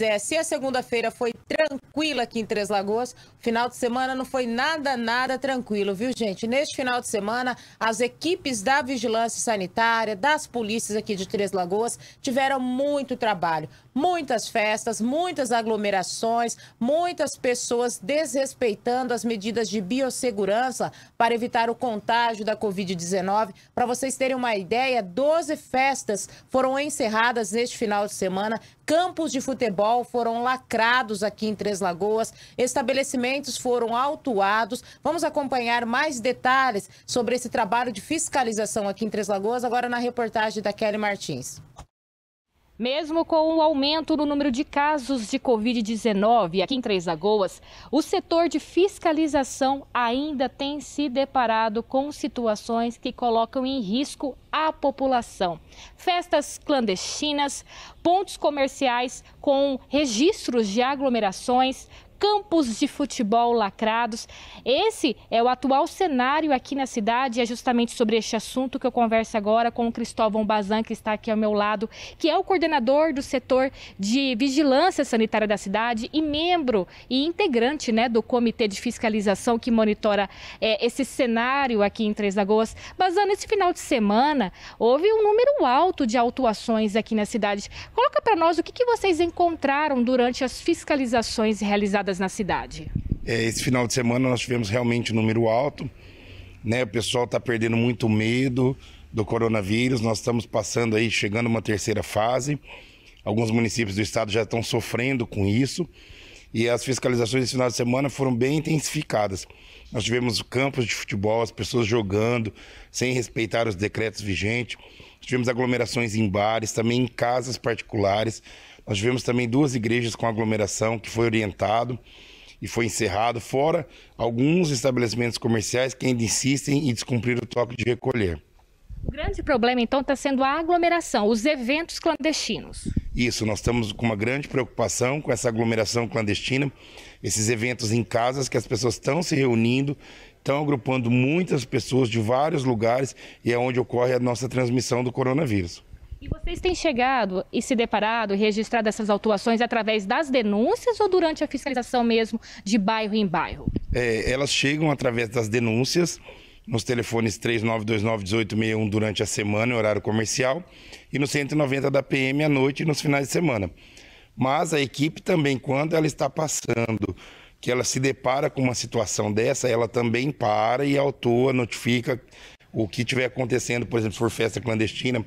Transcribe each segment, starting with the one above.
é, se a segunda-feira foi tranquila aqui em Três Lagoas, final de semana não foi nada, nada tranquilo, viu, gente? Neste final de semana, as equipes da vigilância sanitária, das polícias aqui de Três Lagoas, tiveram muito trabalho. Muitas festas, muitas aglomerações, muitas pessoas desrespeitando as medidas de biossegurança para evitar o contágio da Covid-19. Para vocês terem uma ideia, 12 festas foram encerradas neste final de semana, campos de futebol futebol foram lacrados aqui em Três Lagoas, estabelecimentos foram autuados. Vamos acompanhar mais detalhes sobre esse trabalho de fiscalização aqui em Três Lagoas, agora na reportagem da Kelly Martins. Mesmo com o aumento no número de casos de Covid-19 aqui em Três Lagoas, o setor de fiscalização ainda tem se deparado com situações que colocam em risco a população. Festas clandestinas, pontos comerciais com registros de aglomerações, campos de futebol lacrados. Esse é o atual cenário aqui na cidade e é justamente sobre este assunto que eu converso agora com o Cristóvão Bazan, que está aqui ao meu lado, que é o coordenador do setor de vigilância sanitária da cidade e membro e integrante né, do comitê de fiscalização que monitora é, esse cenário aqui em Três Lagoas. Bazan, esse final de semana houve um número alto de autuações aqui na cidade. Coloca para nós o que, que vocês encontraram durante as fiscalizações realizadas na cidade. É, esse final de semana nós tivemos realmente um número alto, né? O pessoal está perdendo muito medo do coronavírus. Nós estamos passando aí, chegando uma terceira fase. Alguns municípios do estado já estão sofrendo com isso. E as fiscalizações esse final de semana foram bem intensificadas. Nós tivemos campos de futebol, as pessoas jogando sem respeitar os decretos vigentes. Tivemos aglomerações em bares, também em casas particulares. Nós tivemos também duas igrejas com aglomeração que foi orientado e foi encerrado, fora alguns estabelecimentos comerciais que ainda insistem em descumprir o toque de recolher. O grande problema, então, está sendo a aglomeração, os eventos clandestinos. Isso, nós estamos com uma grande preocupação com essa aglomeração clandestina, esses eventos em casas que as pessoas estão se reunindo, estão agrupando muitas pessoas de vários lugares e é onde ocorre a nossa transmissão do coronavírus. E vocês têm chegado e se deparado e registrado essas autuações através das denúncias ou durante a fiscalização mesmo de bairro em bairro? É, elas chegam através das denúncias nos telefones 3929-1861 durante a semana, em horário comercial, e no 190 da PM à noite e nos finais de semana. Mas a equipe também, quando ela está passando, que ela se depara com uma situação dessa, ela também para e autua, notifica o que estiver acontecendo, por exemplo, se for festa clandestina,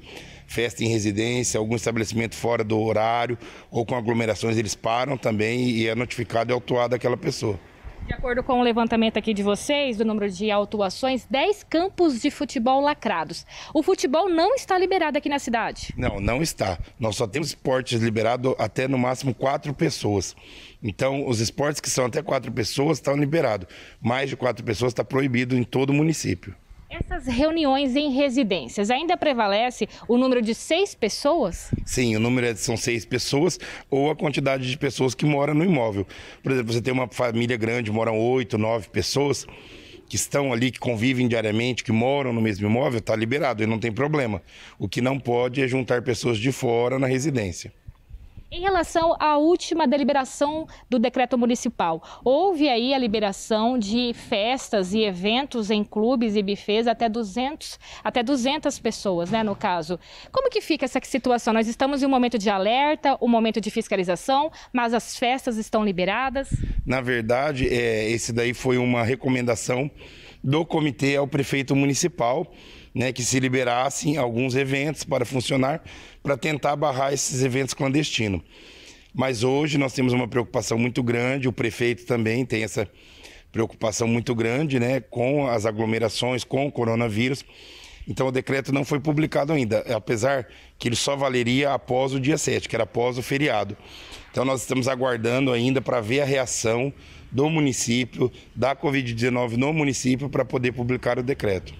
festa em residência, algum estabelecimento fora do horário ou com aglomerações, eles param também e é notificado e autuado aquela pessoa. De acordo com o levantamento aqui de vocês, do número de autuações, 10 campos de futebol lacrados. O futebol não está liberado aqui na cidade? Não, não está. Nós só temos esportes liberados até no máximo quatro pessoas. Então, os esportes que são até quatro pessoas estão liberados. Mais de quatro pessoas está proibido em todo o município. Essas reuniões em residências, ainda prevalece o número de seis pessoas? Sim, o número é, são seis pessoas ou a quantidade de pessoas que moram no imóvel. Por exemplo, você tem uma família grande, moram oito, nove pessoas que estão ali, que convivem diariamente, que moram no mesmo imóvel, está liberado e não tem problema. O que não pode é juntar pessoas de fora na residência. Em relação à última deliberação do decreto municipal, houve aí a liberação de festas e eventos em clubes e bufês até 200, até 200 pessoas, né, no caso. Como que fica essa situação? Nós estamos em um momento de alerta, um momento de fiscalização, mas as festas estão liberadas? Na verdade, é, esse daí foi uma recomendação do comitê ao prefeito municipal né, que se liberassem alguns eventos para funcionar, para tentar barrar esses eventos clandestinos. Mas hoje nós temos uma preocupação muito grande, o prefeito também tem essa preocupação muito grande né, com as aglomerações, com o coronavírus. Então o decreto não foi publicado ainda, apesar que ele só valeria após o dia 7, que era após o feriado. Então nós estamos aguardando ainda para ver a reação do município, da Covid-19 no município, para poder publicar o decreto.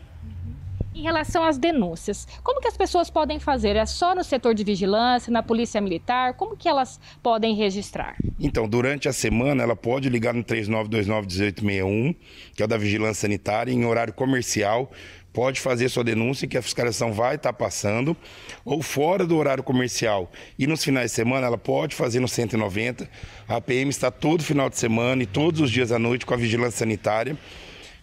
Em relação às denúncias, como que as pessoas podem fazer? É só no setor de vigilância, na polícia militar? Como que elas podem registrar? Então, durante a semana, ela pode ligar no 3929-1861, que é o da Vigilância Sanitária, em horário comercial, pode fazer sua denúncia que a fiscalização vai estar tá passando, ou fora do horário comercial e nos finais de semana, ela pode fazer no 190. A PM está todo final de semana e todos os dias à noite com a vigilância sanitária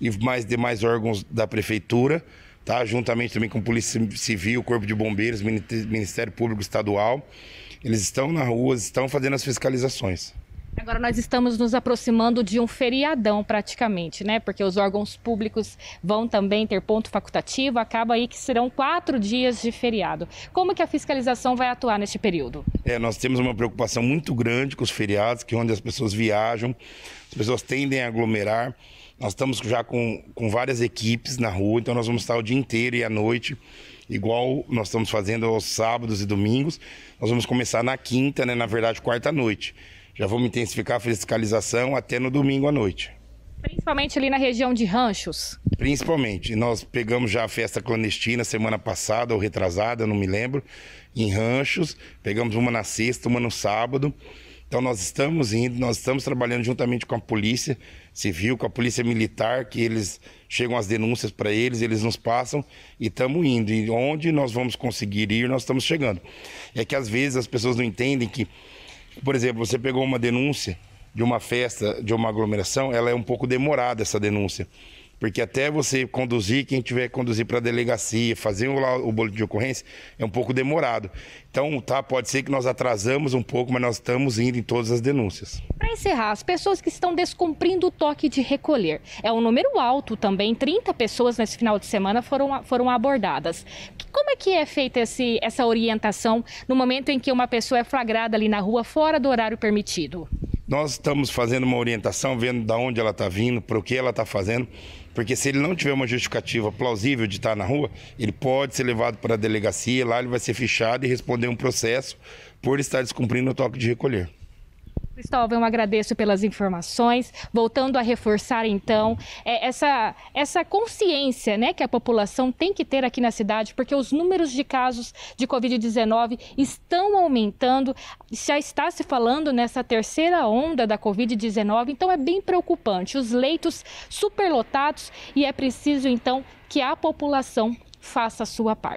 e mais demais órgãos da prefeitura tá? Juntamente também com Polícia Civil, Corpo de Bombeiros, Ministério Público Estadual. Eles estão na rua, estão fazendo as fiscalizações. Agora nós estamos nos aproximando de um feriadão praticamente, né? Porque os órgãos públicos vão também ter ponto facultativo, acaba aí que serão quatro dias de feriado. Como que a fiscalização vai atuar neste período? É, nós temos uma preocupação muito grande com os feriados, que é onde as pessoas viajam, as pessoas tendem a aglomerar. Nós estamos já com, com várias equipes na rua, então nós vamos estar o dia inteiro e à noite igual nós estamos fazendo aos sábados e domingos. Nós vamos começar na quinta, né? Na verdade, quarta noite já vamos intensificar a fiscalização até no domingo à noite. Principalmente ali na região de ranchos? Principalmente. Nós pegamos já a festa clandestina semana passada ou retrasada, não me lembro, em ranchos. Pegamos uma na sexta, uma no sábado. Então nós estamos indo, nós estamos trabalhando juntamente com a polícia civil, com a polícia militar, que eles chegam as denúncias para eles, eles nos passam e estamos indo. E onde nós vamos conseguir ir, nós estamos chegando. É que às vezes as pessoas não entendem que por exemplo, você pegou uma denúncia de uma festa, de uma aglomeração, ela é um pouco demorada essa denúncia. Porque até você conduzir, quem tiver que conduzir para a delegacia, fazer o, o boletim de ocorrência, é um pouco demorado. Então, tá, pode ser que nós atrasamos um pouco, mas nós estamos indo em todas as denúncias. Para encerrar, as pessoas que estão descumprindo o toque de recolher. É um número alto também, 30 pessoas nesse final de semana foram, foram abordadas. Como é que é feita esse, essa orientação no momento em que uma pessoa é flagrada ali na rua fora do horário permitido? Nós estamos fazendo uma orientação, vendo de onde ela está vindo, para o que ela está fazendo, porque se ele não tiver uma justificativa plausível de estar tá na rua, ele pode ser levado para a delegacia, lá ele vai ser fichado e responder um processo por estar descumprindo o toque de recolher. Cristóvão, eu agradeço pelas informações. Voltando a reforçar, então, é essa, essa consciência né, que a população tem que ter aqui na cidade, porque os números de casos de Covid-19 estão aumentando, já está se falando nessa terceira onda da Covid-19, então é bem preocupante. Os leitos superlotados e é preciso, então, que a população faça a sua parte.